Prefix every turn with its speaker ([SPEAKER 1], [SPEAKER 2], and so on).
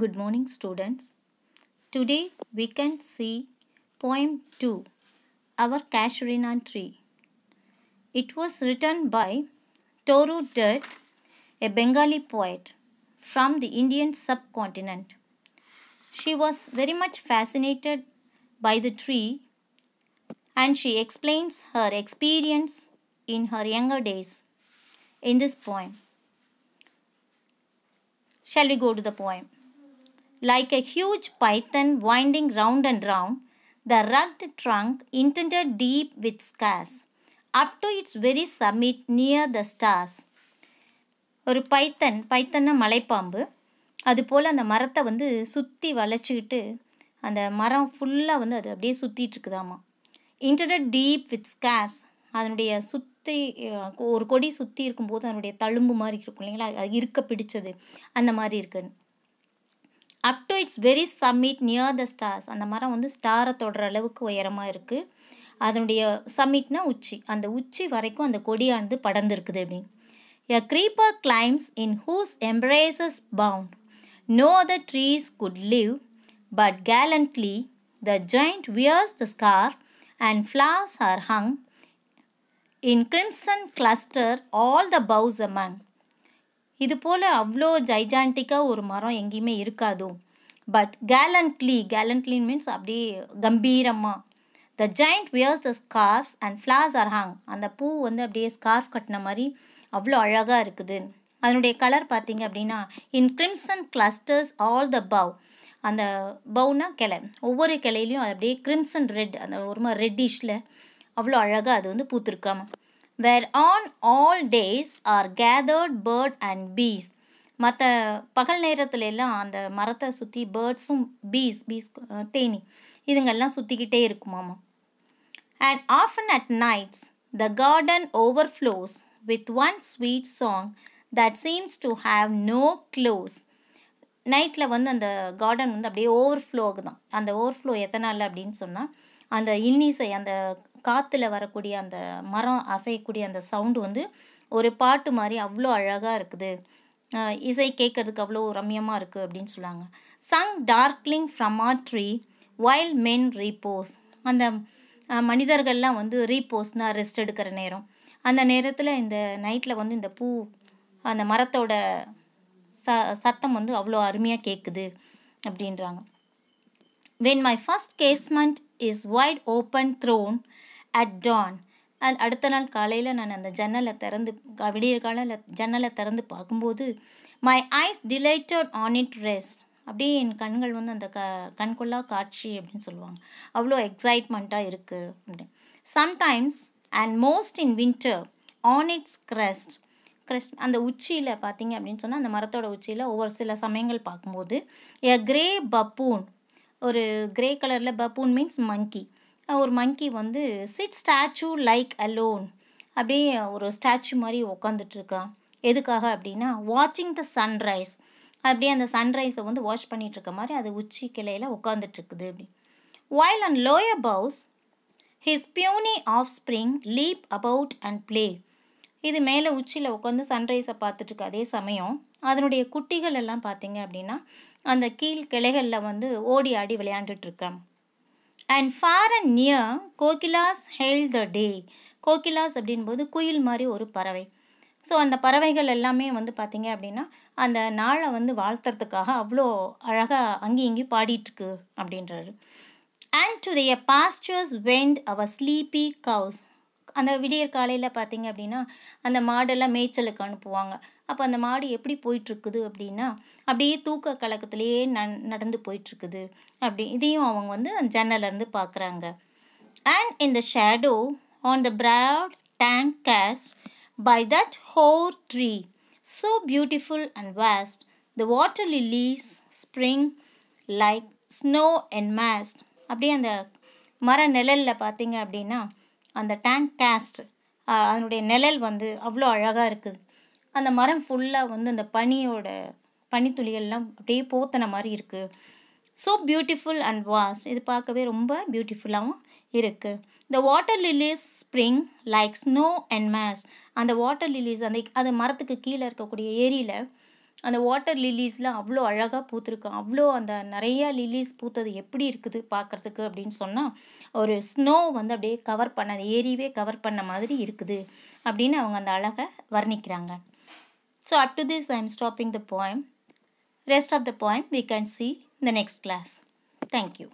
[SPEAKER 1] Good morning students. Today we can see poem 2 Our Casuarina Tree. It was written by Toru Dutt, a Bengali poet from the Indian subcontinent. She was very much fascinated by the tree and she explains her experience in her younger days in this poem. Shall we go to the poem? Like a huge python winding round and round, the rugged trunk indented deep with scars, up to its very summit near the stars. ஒரு பைத்தன் பைத்தன்னா மலைப்பாம்பு அது போல் அந்த மரத்தை வந்து சுற்றி வளைச்சிக்கிட்டு அந்த மரம் ஃபுல்லாக வந்து அது அப்படியே சுற்றிட்டுருக்குதாம்மா இன்டர்டட் டீப் வித் ஸ்கேர்ஸ் அதனுடைய சுற்றி ஒரு கொடி சுற்றி இருக்கும்போது அதனுடைய தழும்பு மாதிரி இருக்கும் இல்லைங்களா அது இருக்க பிடிச்சது அந்த மாதிரி இருக்குன்னு up to its very summit near the stars அந்த மரம் வந்து ஸ்டாரை தொடர அளவுக்கு உயரமாக இருக்குது அதனுடைய சம்மிட்னா உச்சி அந்த உச்சி வரைக்கும் அந்த கொடியானது படர்ந்துருக்குது அப்படின்னு a creeper climbs in whose embraces bound no the trees could live but gallantly the giant wears the scar and flowers are hung in crimson cluster all the boughs among இது போல் அவ்வளோ ஜைஜான்டிக்காக ஒரு மரம் எங்கேயுமே இருக்காதோ பட் கேலண்ட்லி கேலண்ட்லி மீன்ஸ் அப்படியே கம்பீரமாக the giant wears the scarfs and flowers are hung அந்த பூ வந்து அப்படியே ஸ்கார்ஃப் கட்டின மாதிரி அவ்வளோ அழகாக இருக்குது அதனுடைய கலர் பார்த்திங்க அப்படின்னா in crimson clusters all the bough அந்த பவுனா கிளை ஒவ்வொரு கிளையிலையும் அது அப்படியே கிரிம்சன் ரெட் அந்த ஒரு மாதிரி ரெட்டிஷில் அவ்வளோ அழகாக அது வந்து பூத்துருக்காமல் on all days are gathered bird and bees மற்ற பகல் நேரத்துல எல்லாம் அந்த மரத்தை சுற்றி பேர்ட்ஸும் பீஸ் பீஸ் தேனி இதுங்கெல்லாம் சுற்றிக்கிட்டே இருக்குமாமா and often at nights the garden overflows with one sweet song that seems to have no close நைட்டில் வந்து அந்த கார்டன் வந்து அப்படியே ஓவர் ஃப்ளோ ஆகுதான் அந்த ஓவர் ஃப்ளோ எதனால் அப்படின்னு சொன்னால் அந்த இன்னிசை அந்த காற்றுல வரக்கூடிய அந்த மரம் அசையக்கூடிய அந்த சவுண்டு வந்து ஒரு பாட்டு மாதிரி அவ்வளோ அழகாக இருக்குது இசை கேட்கறதுக்கு அவ்வளோ ரம்யமாக இருக்குது அப்படின்னு சொல்லுவாங்க sung darkling from a tree wild men repose அந்த மனிதர்கள்லாம் வந்து ரீபோஸ்னால் ரெஸ்ட் எடுக்கிற நேரம் அந்த நேரத்தில் இந்த நைட்டில் வந்து இந்த பூ அந்த மரத்தோட ச சத்தம் வந்து அவ்வளோ அருமையாக கேட்குது அப்படின்றாங்க when my first casement is wide open thrown at dawn and அடுத்த நாள் காலையில் நான் அந்த ஜன்னலை திறந்து விடிய காலையில் ஜன்னலை திறந்து பார்க்கும்போது my eyes delighted on it rest அப்படியே என் கண்கள் வந்து அந்த க கண்கொள்ளா காட்சி அப்படின்னு சொல்லுவாங்க அவ்வளோ எக்ஸைட்மெண்ட்டாக இருக்குது அப்படின்னு sometimes and most in winter on its crest crest அந்த உச்சியில் பார்த்தீங்க அப்படின்னு சொன்னால் அந்த மரத்தோட உச்சியில் ஒவ்வொரு சில சமயங்கள் பார்க்கும்போது எ கிரே பப்பூன் ஒரு கிரே கலரில் பப்பூன் மீன்ஸ் மங்கி ஒரு மங்கி வந்து சிட் ஸ்டாச்சு லைக் அலோன் அப்படியே ஒரு ஸ்டாச்சு மாதிரி உட்காந்துட்ருக்கான் எதுக்காக அப்படின்னா வாட்சிங் த சன்ரைஸ் அப்படியே அந்த சன்ரைஸை வந்து வாஷ் பண்ணிகிட்ருக்க மாதிரி அது உச்சி கிளையில் உட்காந்துட்ருக்குது அப்படி while and lower boughs his puny offspring leap about and play இது மேலே உச்சியில் உட்காந்து சன்ரைஸை பார்த்துட்ருக்கு அதே சமயம் அதனுடைய குட்டிகள் எல்லாம் பார்த்தீங்க அப்படின்னா அந்த கீழ் கிளைகளில் வந்து ஓடி ஆடி விளையாண்டுட்ருக்கேன் and far and near kokilas hail the day kokilas அப்படின்போது குயில் மாதிரி ஒரு பறவை ஸோ அந்த பறவைகள் எல்லாமே வந்து பார்த்திங்க அப்படின்னா அந்த நாளை வந்து வாழ்த்துறதுக்காக அவ்வளோ அழகாக அங்கேயும் இங்கேயும் பாடிட்டுருக்கு அப்படின்றாரு and to their pastures wend our sleepy cows அந்த விடியற் காலையில் பார்த்திங்க அப்படின்னா அந்த மாடெல்லாம் மேய்ச்சலுக்கு அனுப்புவாங்க அப்போ அந்த மாடு எப்படி போயிட்டுருக்குது அப்படின்னா அப்படியே தூக்க கலக்கத்துலேயே ந நடந்து போயிட்டுருக்குது அப்படி இதையும் அவங்க வந்து அந்த ஜன்னலேருந்து பார்க்குறாங்க and in the shadow on the broad tank cast by that hoar tree so beautiful and vast the water lilies spring like snow enmassed அப்படியே அந்த மர நிழலில் பார்த்தீங்க அப்படின்னா அந்த டேங்க் கேஸ்ட் அதனுடைய நிழல் வந்து அவ்வளோ அழகாக இருக்குது அந்த மரம் ஃபுல்லாக வந்து அந்த பனியோட பனித்துளிகள்லாம் அப்படியே போத்தன மாதிரி இருக்குது ஸோ பியூட்டிஃபுல் அண்ட் வாஸ்ட் இது பார்க்கவே ரொம்ப பியூட்டிஃபுல்லாகவும் இருக்குது இந்த water lilies spring like snow அண்ட் மேஸ் அந்த வாட்டர் லில்லிஸ் அந்த அது மரத்துக்கு கீழே இருக்கக்கூடிய ஏரியில் அந்த வாட்டர் லில்லீஸ்லாம் அவ்வளோ அழகாக பூத்துருக்கு அவ்வளோ அந்த நிறையா லில்லீஸ் பூத்தது எப்படி இருக்குது பார்க்குறதுக்கு அப்படின்னு சொன்னால் ஒரு ஸ்னோ வந்து அப்படியே கவர் பண்ண ஏரியவே கவர் பண்ண மாதிரி இருக்குது அப்படின்னு அவங்க அந்த அழகை வர்ணிக்கிறாங்க so up to this I am stopping the point rest of the point we can see the next class thank you